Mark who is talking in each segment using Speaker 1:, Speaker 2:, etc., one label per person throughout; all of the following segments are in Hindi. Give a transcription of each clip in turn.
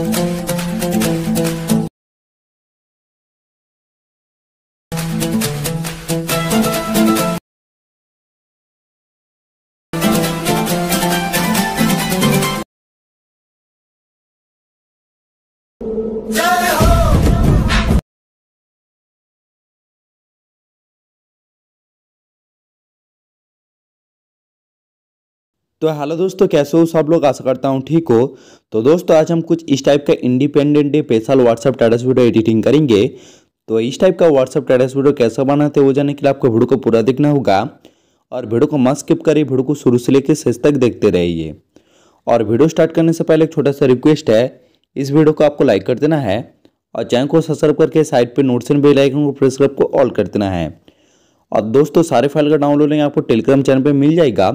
Speaker 1: Thank you. तो हेलो दोस्तों कैसे हो सब लोग आशा करता हूँ ठीक हो तो दोस्तों आज हम कुछ इस टाइप का independent day special WhatsApp status video editing करेंगे तो इस टाइप का व्हाट्सअप टाटस वीडियो कैसे बनाते हैं वो जाने के लिए आपको वीडियो को पूरा देखना होगा और वीडियो को मत स्किप करिए वीडियो को शुरू से लेकर शेष तक देखते रहिए और वीडियो स्टार्ट करने से पहले एक छोटा सा रिक्वेस्ट है इस वीडियो को आपको लाइक कर देना है और चैनल को सब्सक्राइब करके साइड पर नोट्स एंड बेल आइकन को प्रेस करके ऑल कर देना है और दोस्तों सारे फाइल का डाउनलोड लिंक आपको टेलीग्राम चैनल पर मिल जाएगा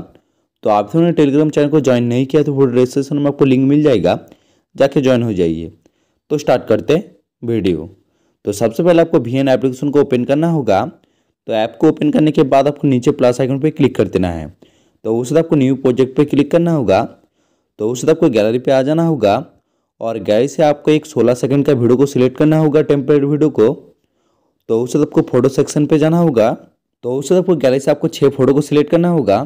Speaker 1: तो आप सबने टेलीग्राम चैनल को ज्वाइन नहीं किया तो वो रजिस्ट्रेशन में आपको लिंक मिल जाएगा जाके ज्वाइन हो जाइए तो स्टार्ट करते हैं वीडियो तो सबसे पहले आपको वी एन एप्लीकेशन को ओपन करना होगा तो ऐप को ओपन करने के बाद आपको नीचे प्लस आइकन पर क्लिक कर देना है तो उस बाद आपको न्यू प्रोजेक्ट पर क्लिक करना होगा तो उस बाद आपको गैलरी पर आ जाना होगा और गैलरी से आपको एक सोलह सेकेंड का वीडियो को सिलेक्ट करना होगा टेम्परेट वीडियो को तो उस बाद आपको फोटो सेक्शन पर जाना होगा तो उस बाद आपको गैलरी से आपको छः फोटो को सिलेक्ट करना होगा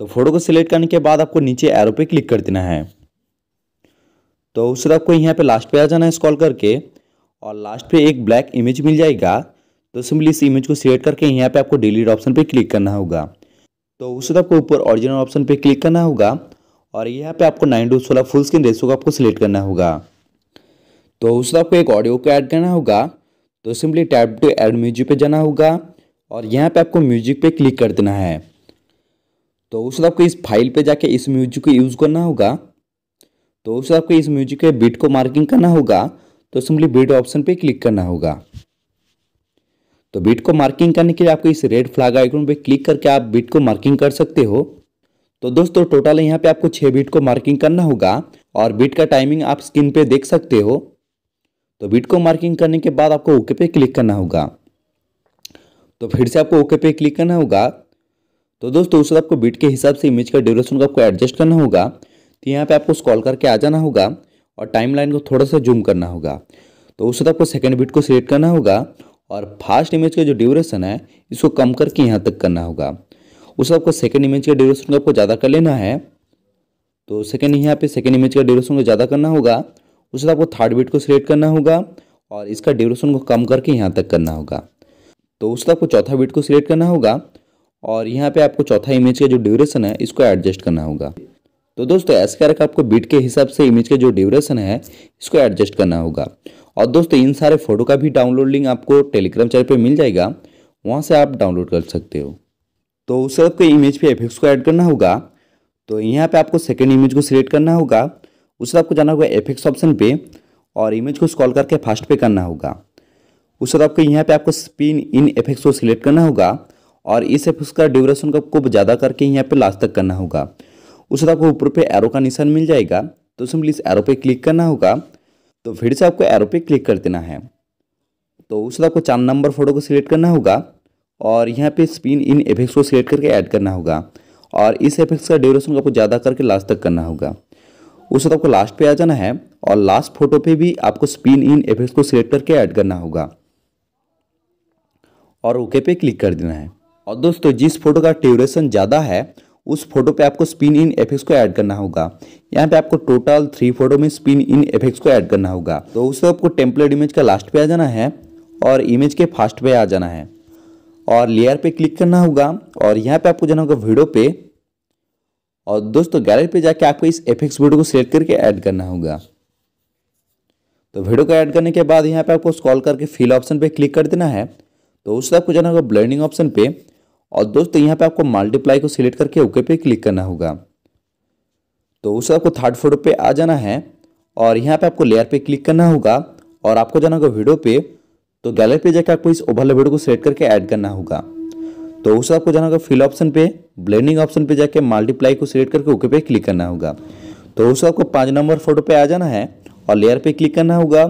Speaker 1: तो फोटो को सिलेक्ट करने के बाद आपको नीचे एरो पे क्लिक कर देना है तो उस बाद आपको यहाँ पे लास्ट पे आ जाना है स्कॉल करके और लास्ट पे एक ब्लैक इमेज मिल जाएगा तो सिंपली इस इमेज को सिलेक्ट करके यहाँ पे आपको डिलीट ऑप्शन पे क्लिक करना होगा तो उस बाद आपको ऊपर ऑरिजिनल ऑप्शन पे क्लिक करना होगा और यहाँ पे आपको नाइन टू सोलह फुल स्क्रीन रेसो का आपको सिलेक्ट करना होगा तो उस बाद आपको एक ऑडियो को ऐड करना होगा तो simply tap to add music पे जाना होगा और यहाँ पे आपको म्यूजिक पे क्लिक कर देना है तो उस आपको इस फाइल पे जाके इस म्यूजिक को यूज़ करना होगा तो उससे आपको इस म्यूजिक के बीट को मार्किंग करना होगा तो सिंपली बीट ऑप्शन पे क्लिक करना होगा तो बीट को मार्किंग करने के लिए आपको इस रेड फ्लैग आइकन पे क्लिक करके आप बीट को मार्किंग कर सकते हो तो दोस्तों टोटल यहाँ पे आपको छः बीट को मार्किंग करना होगा और बीट का टाइमिंग आप स्क्रीन पे देख सकते हो तो बीट को मार्किंग करने के बाद आपको ओके पे क्लिक करना होगा तो फिर से आपको ओके पे क्लिक करना होगा तो दोस्तों उस आपको बीट के हिसाब से इमेज का ड्यूरेशन को आपको एडजस्ट करना होगा तो यहाँ पे आपको स्कॉल करके आ जाना होगा और टाइमलाइन को थोड़ा सा जूम करना होगा तो उस आपको सेकेंड बीट को सिलेक्ट करना होगा और फास्ट इमेज का जो ड्यूरेशन है इसको कम करके यहाँ तक करना होगा उस आपको सेकेंड इमेज का ड्यूरेशन को आपको ज़्यादा कर लेना है तो सेकेंड यहाँ पे सेकेंड इमेज का ड्यूरेशन को ज़्यादा करना होगा उस आपको थर्ड बीट को सिलेक्ट करना होगा और इसका ड्यूरेशन को कम करके यहाँ तक करना होगा तो उस आपको चौथा बीट को सिलेक्ट करना होगा और यहाँ पे आपको चौथा इमेज का जो ड्यूरेशन है इसको एडजस्ट करना होगा तो दोस्तों ऐसे करके आपको बीट के हिसाब से इमेज का जो ड्यूरेशन है इसको एडजस्ट करना होगा और दोस्तों इन सारे फोटो का भी डाउनलोड लिंक आपको टेलीग्राम चैनल पर मिल जाएगा वहाँ से आप डाउनलोड कर सकते हो तो उस आपको इमेज पे एफेक्ट्स को ऐड करना होगा तो यहाँ पे आपको सेकेंड इमेज को सिलेक्ट करना होगा उस आपको जाना होगा एफेक्ट्स ऑप्शन पे और इमेज को स्कॉल करके फास्ट पे करना होगा उस आपको यहाँ पे आपको स्पिन इन एफेक्ट्स को सिलेक्ट करना होगा और इस एफ का ड्यूरेशन का आपको ज़्यादा करके यहाँ पे लास्ट तक करना होगा उसके बाद तो आपको ऊपर पे एरो का निशान मिल जाएगा तो सिंपली इस एरो पे क्लिक करना होगा तो फिर से आपको एरो पे क्लिक कर देना है तो उस तो आपको चार नंबर फोटो को सिलेक्ट करना होगा और यहाँ पे स्पिन इन एफेक्ट्स को सिलेक्ट करके ऐड करना होगा और इस एफेक्ट्स का ड्यूरेशन आपको ज़्यादा करके लास्ट तक करना होगा उस तो आपको लास्ट पे आ जाना है और लास्ट फोटो पे भी आपको स्पिन इन एफेक्ट्स को सिलेक्ट करके ऐड करना होगा और ओके पे क्लिक कर देना है और दोस्तों जिस फोटो का ड्यूरेशन ज़्यादा है उस फोटो पे आपको स्पिन इन एफेक्ट्स को ऐड करना होगा यहाँ पे आपको टोटल थ्री फोटो में स्पिन इन एफेक्ट्स को ऐड करना होगा तो उससे आपको टेम्पलेट इमेज का लास्ट पे आ जाना है और इमेज के फास्ट पे आ जाना है और लेयर पे क्लिक करना होगा और यहाँ पे आपको जाना होगा वीडियो पे और दोस्तों गैलरी पे जाके आपको इस एफेक्स वीडियो को सिलेक्ट करके ऐड करना होगा तो वीडियो को ऐड करने के बाद यहाँ पे आपको स्कॉल करके फिल ऑप्शन पे क्लिक कर देना है तो उससे आपको जाना होगा ब्लेंडिंग ऑप्शन पे और दोस्तों यहाँ पे आपको मल्टीप्लाई को सिलेक्ट करके ओके पे क्लिक करना होगा तो उस आपको थर्ड फोटो पे आ जाना है और यहाँ पे आपको लेयर पे क्लिक करना होगा और आपको जाना होगा वीडियो पे तो गैलरी पे जाकर आपको इस ओवरले वीडियो को सिलेक्ट करके ऐड करना होगा तो उसे आपको जाना होगा फिल ऑप्शन पे ब्लेंडिंग ऑप्शन पे जाके मल्टीप्लाई को सिलेक्ट करके ओके पे क्लिक करना होगा तो उसे आपको पाँच नंबर फोटो पे आ जाना है और लेयर पे क्लिक करना होगा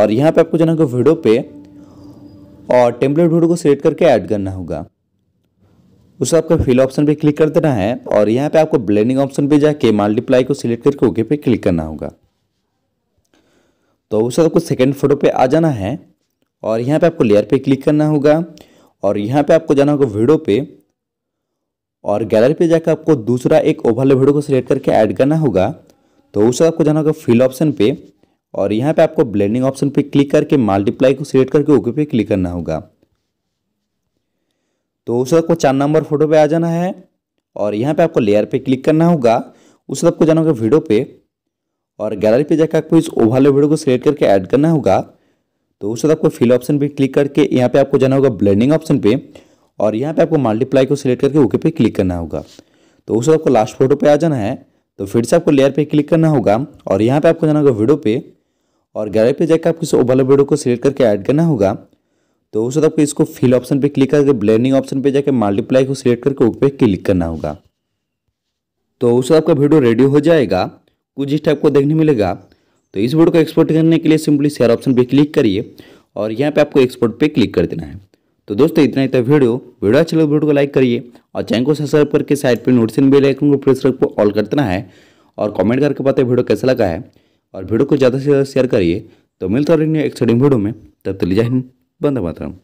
Speaker 1: और यहाँ पे आपको जाना होगा वीडियो पे और टेम्पलेट वीडियो को सिलेक्ट करके ऐड करना होगा उसे आपको फिल ऑप्शन पे क्लिक कर देना है और यहाँ पे आपको ब्लेंडिंग ऑप्शन पे जाके मल्टीप्लाई को सिलेक्ट करके ओके पे क्लिक करना होगा तो उसे आपको सेकेंड फोटो पे आ जाना है और यहाँ पे आपको लेयर पे क्लिक करना होगा और यहाँ पे आपको जाना होगा वीडियो पे और गैलरी पे जाकर आपको दूसरा एक ओवर वीडियो को सिलेक्ट करके ऐड करना होगा तो उस आपको जाना होगा फिल ऑप्शन पे और यहाँ पे आपको ब्लेंडिंग ऑप्शन पे क्लिक करके मल्टीप्लाई को सिलेक्ट करके ओके पे क्लिक करना होगा तो उस वक्त को चार नंबर फोटो पे आ जाना है और यहाँ पे आपको लेयर पे क्लिक करना होगा उस वक्त को जाना होगा वीडियो पे और गैलरी पे जाकर आपको इस ओवाले वीडियो को सिलेक्ट करके ऐड करना होगा तो उस वक्त आपको फिल ऑप्शन पे क्लिक करके यहाँ पे आपको जाना होगा ब्लेंडिंग ऑप्शन पे और यहाँ पे आपको मल्टीप्लाई को सिलेक्ट करके ओके पे क्लिक करना होगा तो उस वक्त आपको लास्ट फोटो पे आ जाना है तो फिर से आपको लेयर पे क्लिक करना होगा और यहाँ पे आपको जाना होगा वीडियो पे और गैलरी पे जाकर आपको इस ओवाले वीडियो को सिलेक्ट करके ऐड करना होगा तो उस वक्त आपको इसको फिल ऑप्शन पे क्लिक करके ब्लेंडिंग ऑप्शन पे जाके मल्टीप्लाई को सिलेक्ट करके ऊपर क्लिक करना होगा तो उस वक्त आपका वीडियो रेडी हो जाएगा कुछ इस टाइप को देखने मिलेगा तो इस वीडियो को एक्सपोर्ट करने के लिए सिंपली शेयर ऑप्शन पे क्लिक करिए और यहाँ पे आपको एक्सपोर्ट पे क्लिक कर देना है तो दोस्तों इतना ही था वीडियो वीडियो अच्छा लगे तो वीडियो को लाइक करिए और चैनल को सब्सक्राइब करके साइड पर नोटिस बेल आइकन को प्रेस करके ऑल कर देना है और कमेंट करके है वीडियो कैसा लगा है और वीडियो को ज़्यादा से ज़्यादा शेयर करिए तो मिलता रहेंगे एक वीडियो में तब तक जय वंदे मातरम